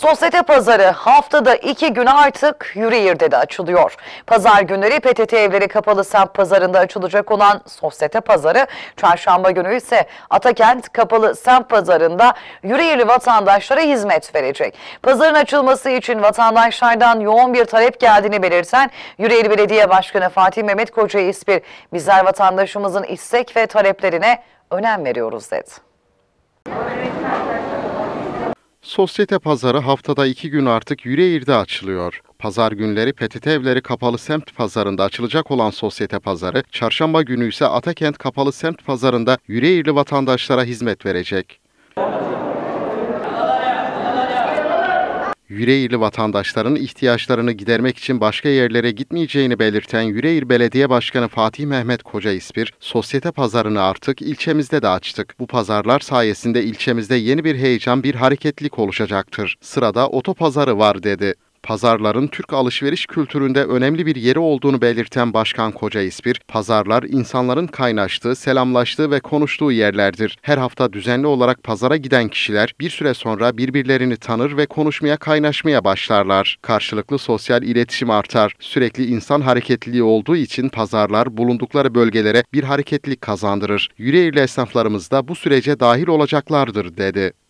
Sosyete pazarı haftada iki gün artık Yüreğir'de de açılıyor. Pazar günleri PTT evleri kapalı semt pazarında açılacak olan sosyete pazarı, çarşamba günü ise Atakent kapalı semt pazarında Yüreğirli vatandaşlara hizmet verecek. Pazarın açılması için vatandaşlardan yoğun bir talep geldiğini belirten Yüreğirli Belediye Başkanı Fatih Mehmet Koca İspir, bizler vatandaşımızın istek ve taleplerine önem veriyoruz dedi. Sosyete pazarı haftada iki gün artık Yüreğir'de açılıyor. Pazar günleri PTT evleri kapalı semt pazarında açılacak olan sosyete pazarı, çarşamba günü ise Atakent kapalı semt pazarında Yüreğirli vatandaşlara hizmet verecek. Yüreğirli vatandaşların ihtiyaçlarını gidermek için başka yerlere gitmeyeceğini belirten Yüreğir Belediye Başkanı Fatih Mehmet Koca İspir, sosyete pazarını artık ilçemizde de açtık. Bu pazarlar sayesinde ilçemizde yeni bir heyecan, bir hareketlik oluşacaktır. Sırada otopazarı var dedi pazarların Türk alışveriş kültüründe önemli bir yeri olduğunu belirten Başkan Koca İspir, pazarlar insanların kaynaştığı, selamlaştığı ve konuştuğu yerlerdir. Her hafta düzenli olarak pazara giden kişiler bir süre sonra birbirlerini tanır ve konuşmaya kaynaşmaya başlarlar. Karşılıklı sosyal iletişim artar. Sürekli insan hareketliliği olduğu için pazarlar bulundukları bölgelere bir hareketlilik kazandırır. Yüreğirli esnaflarımız da bu sürece dahil olacaklardır dedi.